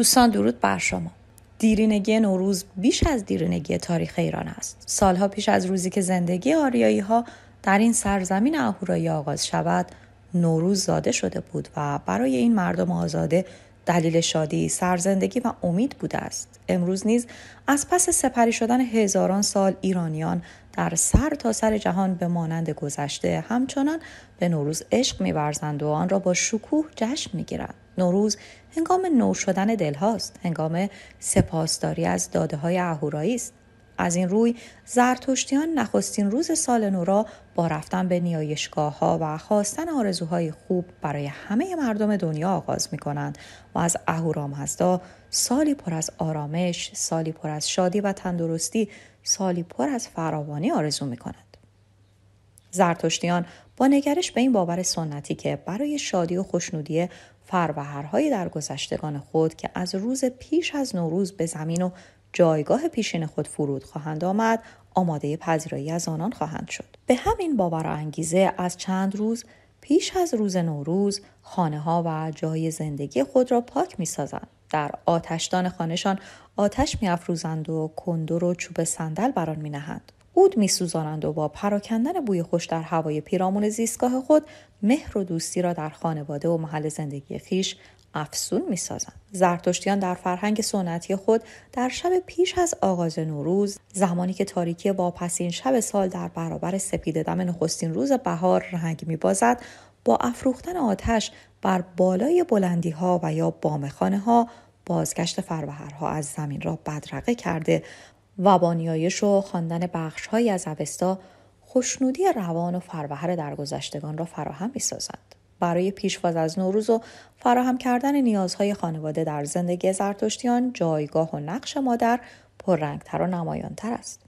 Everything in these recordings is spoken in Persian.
دوستان درود بر شما دیرینگی نوروز بیش از دیرینگی تاریخ ایران است سالها پیش از روزی که زندگی آریایی ها در این سرزمین اهورایی آغاز شود نوروز زاده شده بود و برای این مردم آزاده دلیل شادی، سرزندگی و امید بوده است. امروز نیز از پس سپری شدن هزاران سال ایرانیان در سر تا سر جهان به مانند گذشته همچنان به نوروز عشق میورزند و آن را با شکوه جشن میگیرند. نوروز هنگام نو شدن دلهاست هنگام سپاسداری از داده های اهورایی است از این روی زرتشتیان نخستین روز سال نو را با رفتن به نیایشگاه ها و خواستن آرزوهای خوب برای همه مردم دنیا آغاز می کنند و از اهورامزدا سالی پر از آرامش، سالی پر از شادی و تندرستی، سالی پر از فراوانی آرزو می کنند. زرتشتیان با نگرش به این باور سنتی که برای شادی و خوشنودی فروهرهایی در گذشتگان خود که از روز پیش از نوروز به زمین و جایگاه پیشین خود فرود خواهند آمد آماده پذیرایی از آنان خواهند شد به همین باور انگیزه از چند روز پیش از روز نوروز خانه ها و جای زندگی خود را پاک می سازند. در آتشدان خانهشان آتش می افروزند و کندر و چوب صندل بران می نهند. عود سوزانند و با پراکندن بوی خوش در هوای پیرامون زیستگاه خود مهر و دوستی را در خانواده و محل زندگی خیش افسون سازند زرتشتیان در فرهنگ سنتی خود در شب پیش از آغاز نوروز زمانی که تاریکی با واپسین شب سال در برابر سپید دم نخستین روز بهار رنگ بازد با افروختن آتش بر بالای بلندی ها و یا خانه ها بازگشت فروهرها از زمین را بدرقه کرده و با نیایش و خواندن بخشهایی از اوستا خوشنودی روان و فروهر درگذشتگان را فراهم میسازند برای پیشواز از نوروز و فراهم کردن نیازهای خانواده در زندگی زرتشتیان جایگاه و نقش مادر پررنگتر و نمایانتر است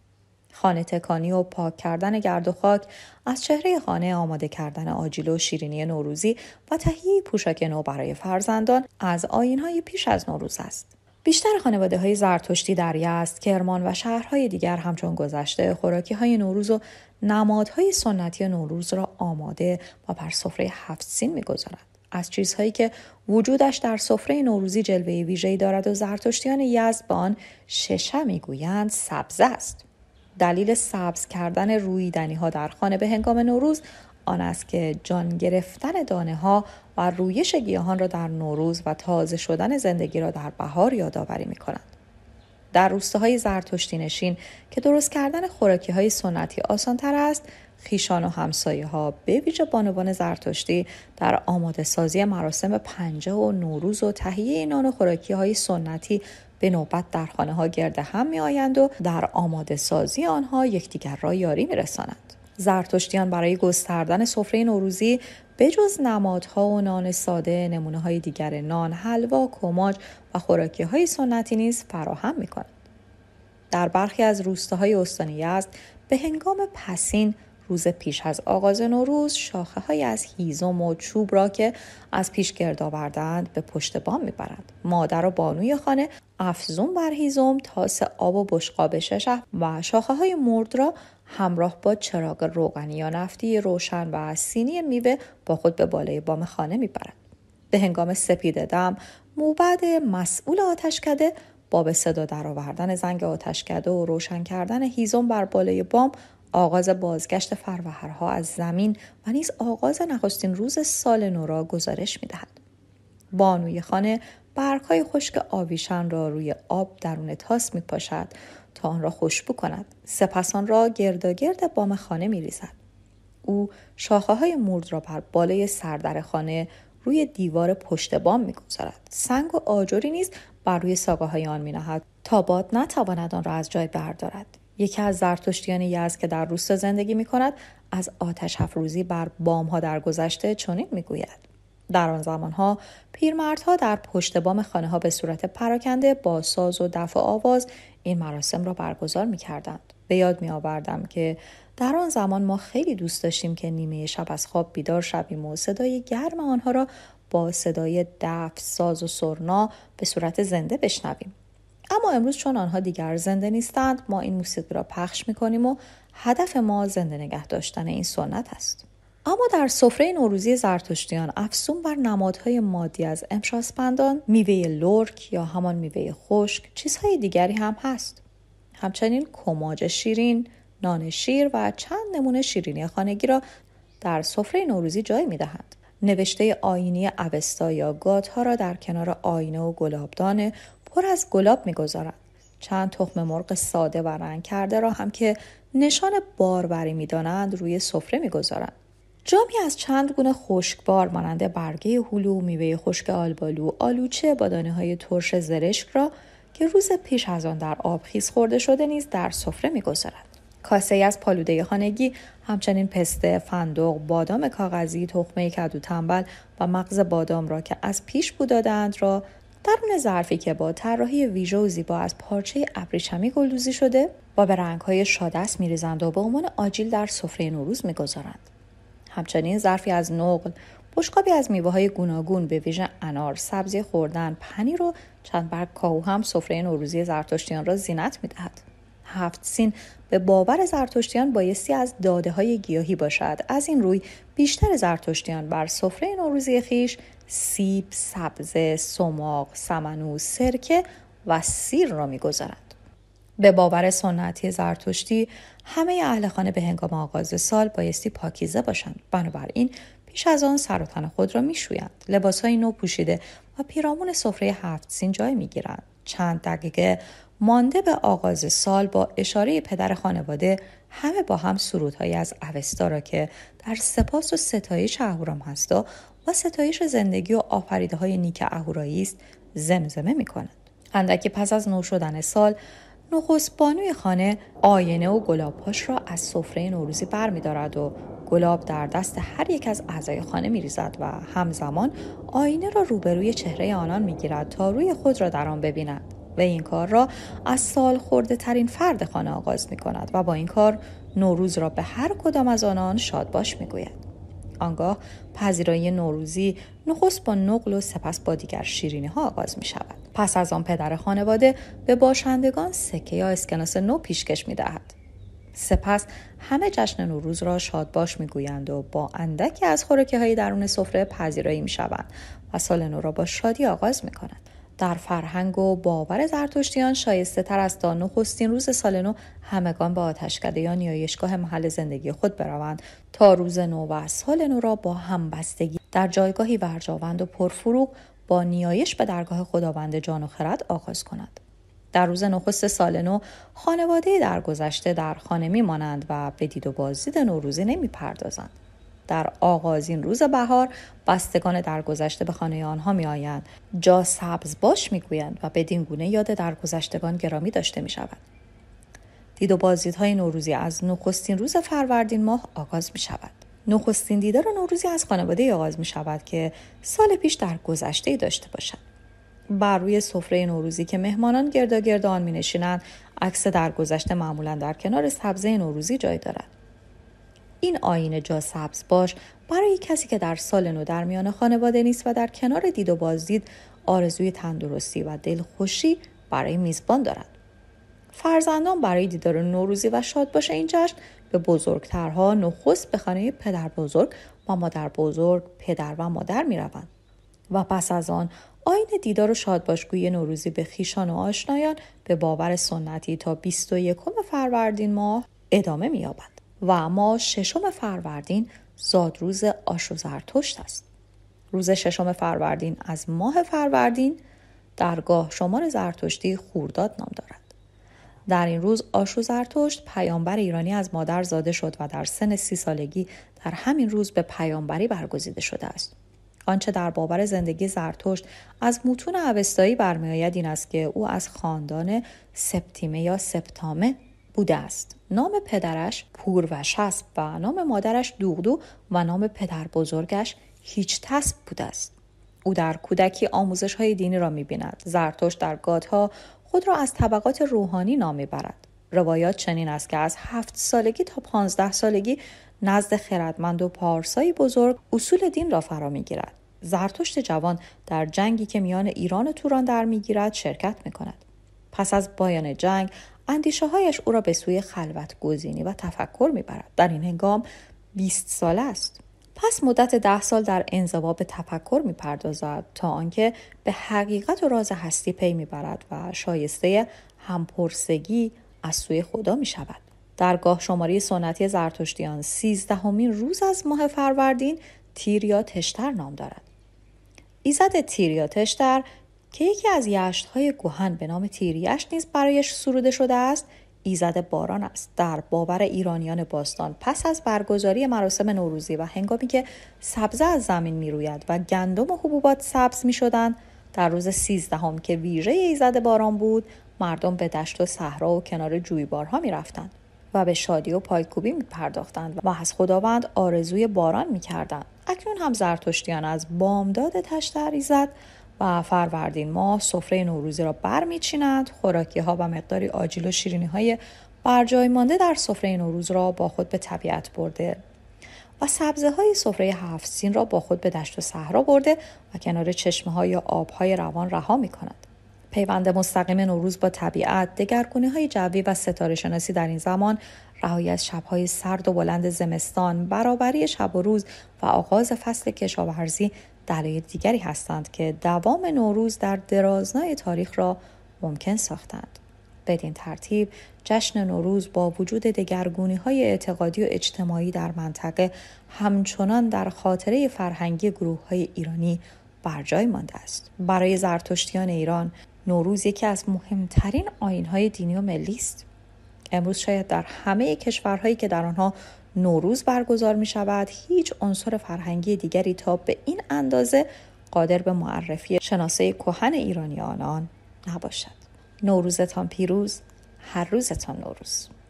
خانه تکانی و پاک کردن گرد و خاک از چهره خانه آماده کردن آجیل و شیرینی نوروزی و تهیه پوشاک نو برای فرزندان از آینهای پیش از نوروز است بیشتر خانواده های زرتشتی در یزد، کرمان و شهرهای دیگر همچون گذشته خوراکی های نوروز و نمادهای سنتی نوروز را آماده و بر سفره هفت سین میگذارند. از چیزهایی که وجودش در سفره نوروزی جلوه ویژه‌ای دارد و زرتشتیان یزد به آن ششه میگویند سبز است. دلیل سبز کردن رویدنی ها در خانه به هنگام نوروز آن است که جان گرفتن دانه ها و رویش گیاهان را در نوروز و تازه شدن زندگی را در بهار یادآوری می کنند. در روستاهای زرتشتی نشین که درست کردن خوراکی های سنتی تر است، خیشان و همسایه ها به ویژه بانوان زرتشتی در آماده سازی مراسم پنجه و نوروز و تهیه نان و خوراکی های سنتی به نوبت در خانه ها گرده هم می آیند و در آماده سازی آنها یکدیگر را یاری می زرتشتیان برای گستردن سفره نوروزی بجز نمادها و نان ساده نمونه های دیگر نان، حلوا، کماج و خوراکی های سنتی نیز فراهم می کنند. در برخی از روستاهای استانی است به هنگام پسین روز پیش از آغاز نوروز شاخه های از هیزم و چوب را که از پیش گرد آوردند به پشت بام میبرند مادر و بانوی خانه افزون بر هیزم تاس آب و بشقاب ششه و شاخه های مرد را همراه با چراغ روغنی یا نفتی روشن و سینی میوه با خود به بالای بام خانه میبرند به هنگام سپید دم موبد مسئول آتشکده با به صدا درآوردن زنگ آتشکده و روشن کردن هیزم بر بالای بام آغاز بازگشت فروهرها از زمین و نیز آغاز نخستین روز سال نو را گزارش دهد. بانوی خانه برگهای خشک آویشن را روی آب درون تاس می پاشد تا آن را خوش بکند. سپس آن را گرداگرد بام خانه می ریزد. او شاخه های مرد را بر بالای سردر خانه روی دیوار پشت بام میگذارد سنگ و آجری نیز بر روی ساگه های آن مینهد تا باد نتواند آن را از جای بردارد یکی از زرتشتیان یزد که در روستا زندگی می کند از آتش افروزی بر بام ها درگذشته چنین گوید در آن زمان زمانها پیرمردها در پشت بام خانه ها به صورت پراکنده با ساز و دف و آواز این مراسم را برگزار می کردند. به یاد می آوردم که در آن زمان ما خیلی دوست داشتیم که نیمه شب از خواب بیدار شویم و صدای گرم آنها را با صدای دف، ساز و سرنا به صورت زنده بشنویم. اما امروز چون آنها دیگر زنده نیستند ما این موسیقی را پخش میکنیم و هدف ما زنده نگه داشتن این سنت است اما در سفره نوروزی زرتشتیان افسون بر نمادهای مادی از امشاسپندان میوه لرک یا همان میوه خشک چیزهای دیگری هم هست همچنین کماج شیرین نان شیر و چند نمونه شیرینی خانگی را در سفره نوروزی جای میدهند نوشته آینی اوستا یا گاتها را در کنار آینه و گلابدان پر از گلاب میگذارند چند تخم مرغ ساده و رنگ کرده را هم که نشان باربری میدانند روی سفره میگذارند جامی از چند گونه خشکبار مانند برگه هلو میوه خشک آلبالو آلوچه با دانه های ترش زرشک را که روز پیش از آن در آب خیز خورده شده نیز در سفره میگذارند کاسه از پالوده خانگی همچنین پسته فندق بادام کاغذی تخمه کدو تنبل و مغز بادام را که از پیش بو را درون ظرفی که با طراحی ویژه و زیبا از پارچه ابریشمی گلدوزی شده و به رنگهای شادست میریزند و به عنوان آجیل در سفره نوروز میگذارند همچنین ظرفی از نقل بشقابی از میوههای گوناگون به ویژه انار سبزی خوردن پنیر و چند برگ کاهو هم سفره نوروزی زرتشتیان را زینت میدهد هفت سین به باور زرتشتیان بایستی از داده های گیاهی باشد از این روی بیشتر زرتشتیان بر سفره نوروزی خیش سیب سبزه سماق سمنو سرکه و سیر را میگذارند به باور سنتی زرتشتی همه اهل خانه به هنگام آغاز سال بایستی پاکیزه باشند بنابراین پیش از آن سر تن خود را میشویند لباسهای نو پوشیده و پیرامون سفره هفت سین جای میگیرند چند دقیقه مانده به آغاز سال با اشاره پدر خانواده همه با هم سرودهایی از اوستا را که در سپاس و ستایش اهورام هست و ستایش زندگی و آفریده های نیک اهورایی است زمزمه می کند. اندکی پس از نو شدن سال نخست بانوی خانه آینه و گلابهاش را از سفره نوروزی برمیدارد و گلاب در دست هر یک از اعضای خانه می ریزد و همزمان آینه را روبروی چهره آنان گیرد تا روی خود را در آن ببیند. و این کار را از سال خورده ترین فرد خانه آغاز می کند و با این کار نوروز را به هر کدام از آنان شاد باش می گوید. آنگاه پذیرایی نوروزی نخست با نقل و سپس با دیگر شیرینی ها آغاز می شود. پس از آن پدر خانواده به باشندگان سکه یا اسکناس نو پیشکش می دهد. سپس همه جشن نوروز را شاد باش می گویند و با اندکی از خورکه های درون سفره پذیرایی می شوند و سال نو را با شادی آغاز می کنند. در فرهنگ و باور زرتشتیان شایسته تر است تا نخستین روز سال نو همگان به آتشکده یا نیایشگاه محل زندگی خود بروند تا روز نو و سال نو را با همبستگی در جایگاهی ورجاوند و پرفروغ با نیایش به درگاه خداوند جان و خرد آغاز کند در روز نخست سال نو خانواده درگذشته در خانه میمانند و به دید و بازدید نوروزی نمیپردازند در آغازین روز بهار بستگان درگذشته به خانه آنها آیند جا سبز باش میگویند و بدین گونه یاد درگذشتگان گرامی داشته می شود. دید و بازدیدهای نوروزی از نخستین روز فروردین ماه آغاز می شود. نخستین دیدار نوروزی از خانواده آغاز می شود که سال پیش در گذشته ای داشته باشد. بر روی سفره نوروزی که مهمانان گرداگرد آن می نشینند، عکس درگذشته معمولا در کنار سبزه نوروزی جای دارد. این آینه جا سبز باش برای کسی که در سال نو در میان خانواده نیست و در کنار دید و بازدید آرزوی تندرستی و دلخوشی برای میزبان دارد. فرزندان برای دیدار نوروزی و شاد باشه این جشن به بزرگترها نخست به خانه پدر بزرگ و مادر بزرگ پدر و مادر می روند. و پس از آن آین دیدار و باشگوی نوروزی به خیشان و آشنایان به باور سنتی تا 21 فروردین ماه ادامه می‌یابد. و ما ششم فروردین زادروز آش است. روز ششم فروردین از ماه فروردین درگاه شمار زرتشتی خورداد نام دارد. در این روز آشو زرتشت پیامبر ایرانی از مادر زاده شد و در سن سی سالگی در همین روز به پیامبری برگزیده شده است. آنچه در باور زندگی زرتشت از متون اوستایی برمیآید این است که او از خاندان سپتیمه یا سپتامه بوده است نام پدرش پور و شسب و نام مادرش دوغدو و نام پدر بزرگش هیچ تسب بوده است او در کودکی آموزش های دینی را می بیند. زرتوش در گادها خود را از طبقات روحانی نام برد. روایات چنین است که از هفت سالگی تا پانزده سالگی نزد خردمند و پارسایی بزرگ اصول دین را فرا می گیرد. زرتشت جوان در جنگی که میان ایران و توران در شرکت می کند. پس از بایان جنگ اندیشه هایش او را به سوی خلوت گزینی و تفکر میبرد در این هنگام 20 سال است پس مدت ده سال در انزوا به تفکر میپردازد تا آنکه به حقیقت و راز هستی پی میبرد و شایسته همپرسگی از سوی خدا می شود. گاه شماری سنتی زرتشتیان سیزدهمین روز از ماه فروردین تیر یا تشتر نام دارد. ایزد تیر یا تشتر که یکی از یشتهای گوهن به نام تیریشت نیز برایش سروده شده است ایزد باران است در باور ایرانیان باستان پس از برگزاری مراسم نوروزی و هنگامی که سبزه از زمین می روید و گندم و حبوبات سبز می شدند در روز سیزدهم که ویژه ایزد باران بود مردم به دشت و صحرا و کنار جویبارها می رفتند و به شادی و پایکوبی می پرداختند و از خداوند آرزوی باران می کردند. اکنون هم زرتشتیان از بامداد تشتریزد. ایزد و فروردین ماه سفره نوروزی را برمیچیند خوراکی ها و مقداری آجیل و شیرینی های برجای مانده در سفره نوروز را با خود به طبیعت برده و سبزه های سفره هفت سین را با خود به دشت و صحرا برده و کنار چشمه های یا آب های روان رها می کند. پیوند مستقیم نوروز با طبیعت، دگرگونی های جوی و ستاره شناسی در این زمان، رهایی از شبهای سرد و بلند زمستان، برابری شب و روز و آغاز فصل کشاورزی دلایل دیگری هستند که دوام نوروز در درازنای تاریخ را ممکن ساختند. بدین ترتیب جشن نوروز با وجود دگرگونی های اعتقادی و اجتماعی در منطقه همچنان در خاطره فرهنگی گروه های ایرانی جای مانده است. برای زرتشتیان ایران نوروز یکی از مهمترین آین های دینی و ملی است. امروز شاید در همه کشورهایی که در آنها نوروز برگزار می شود هیچ عنصر فرهنگی دیگری تا به این اندازه قادر به معرفی شناسه کهن ایرانی آنان نباشد نوروزتان پیروز هر روزتان نوروز